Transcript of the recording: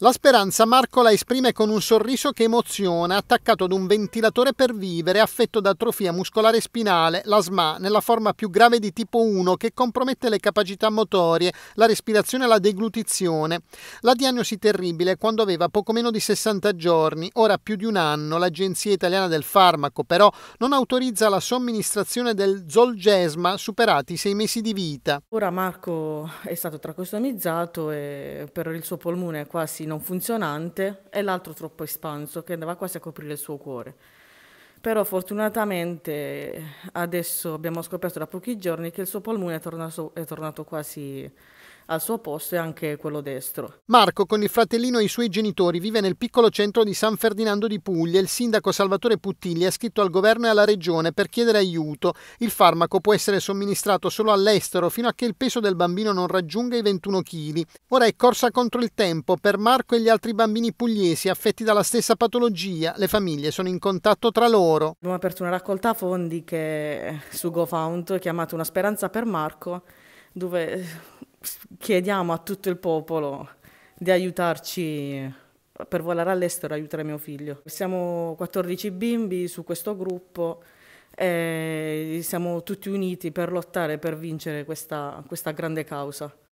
La speranza Marco la esprime con un sorriso che emoziona, attaccato ad un ventilatore per vivere, affetto da atrofia muscolare spinale, la SMA, nella forma più grave di tipo 1 che compromette le capacità motorie, la respirazione e la deglutizione. La diagnosi terribile quando aveva poco meno di 60 giorni, ora più di un anno, l'Agenzia Italiana del Farmaco però non autorizza la somministrazione del Zolgesma superati i sei mesi di vita. Ora Marco è stato tracostomizzato e per il suo polmone è quasi non funzionante e l'altro troppo espanso che andava quasi a coprire il suo cuore. Però fortunatamente adesso abbiamo scoperto da pochi giorni che il suo polmone è tornato, è tornato quasi al suo posto è anche quello destro. Marco, con il fratellino e i suoi genitori, vive nel piccolo centro di San Ferdinando di Puglia. Il sindaco Salvatore Puttigli ha scritto al governo e alla regione per chiedere aiuto. Il farmaco può essere somministrato solo all'estero fino a che il peso del bambino non raggiunga i 21 kg. Ora è corsa contro il tempo per Marco e gli altri bambini pugliesi affetti dalla stessa patologia. Le famiglie sono in contatto tra loro. Abbiamo aperto una raccolta fondi che su GoFound chiamata Una speranza per Marco dove chiediamo a tutto il popolo di aiutarci per volare all'estero e aiutare mio figlio. Siamo 14 bimbi su questo gruppo e siamo tutti uniti per lottare, per vincere questa, questa grande causa.